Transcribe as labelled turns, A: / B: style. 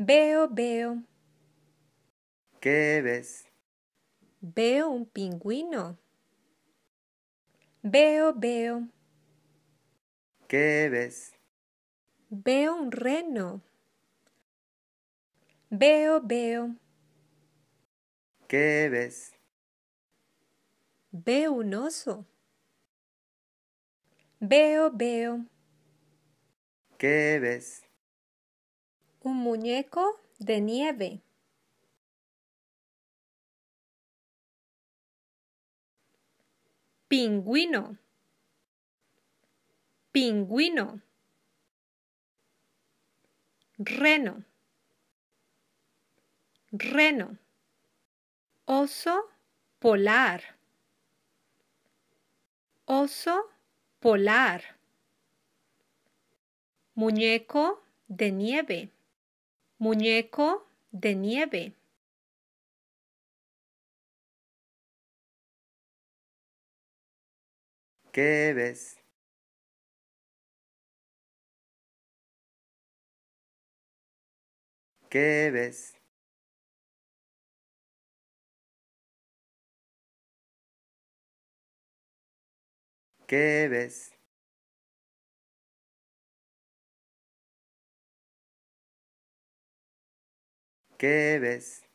A: Veo, veo.
B: ¿Qué ves?
A: Veo un pingüino. Veo, veo.
B: ¿Qué ves?
A: Veo un reno. Veo, veo.
B: ¿Qué ves?
A: Veo un oso. Veo, veo.
B: ¿Qué ves?
A: Un muñeco de
C: nieve. Pingüino. Pingüino.
D: Reno. Reno. Oso polar. Oso polar.
C: Muñeco de nieve. Muñeco de nieve. ¿Qué ves? ¿Qué ves? ¿Qué ves? ¿Qué ves.